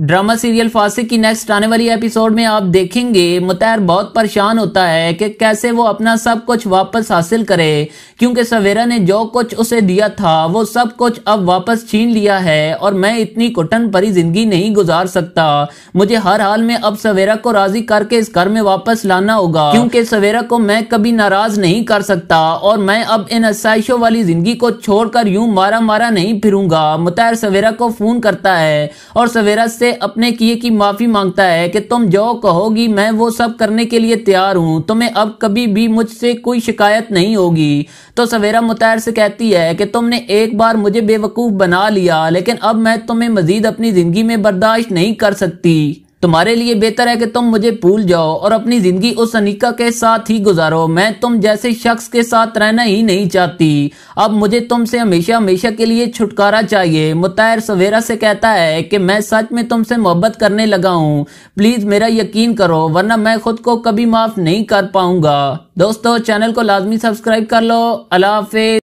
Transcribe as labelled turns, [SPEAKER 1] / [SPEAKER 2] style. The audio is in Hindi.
[SPEAKER 1] ड्रामा सीरियल फासिक की नेक्स्ट आने वाली एपिसोड में आप देखेंगे मुतैर बहुत परेशान होता है कि कैसे वो अपना सब कुछ वापस हासिल करे क्योंकि सवेरा ने जो कुछ उसे दिया था वो सब कुछ अब वापस छीन लिया है और मैं इतनी कुटन परी जिंदगी नहीं गुजार सकता मुझे हर हाल में अब सवेरा को राजी करके इस घर में वापस लाना होगा क्योंकि सवेरा को मैं कभी नाराज नहीं कर सकता और मैं अब इन आसाइशों वाली जिंदगी को छोड़कर यूं मारा मारा नहीं फिरूंगा मुतैर सवेरा को फोन करता है और सवेरा से से अपने किए की माफी मांगता है कि तुम जो कहोगी मैं वो सब करने के लिए तैयार हूँ तुम्हें अब कभी भी मुझसे कोई शिकायत नहीं होगी तो सवेरा मुतैर से कहती है कि तुमने एक बार मुझे बेवकूफ़ बना लिया लेकिन अब मैं तुम्हें मजीद अपनी ज़िंदगी में बर्दाश्त नहीं कर सकती तुम्हारे लिए बेहतर है कि तुम मुझे भूल जाओ और अपनी जिंदगी उस अनिका के साथ ही गुजारो मैं तुम जैसे शख्स के साथ रहना ही नहीं चाहती अब मुझे तुमसे हमेशा हमेशा के लिए छुटकारा चाहिए मुतायर सवेरा से कहता है कि मैं सच में तुमसे मोहब्बत करने लगा हूँ प्लीज मेरा यकीन करो वरना मैं खुद को कभी माफ नहीं कर पाऊंगा दोस्तों चैनल को लाजमी सब्सक्राइब कर लो अला हाफिज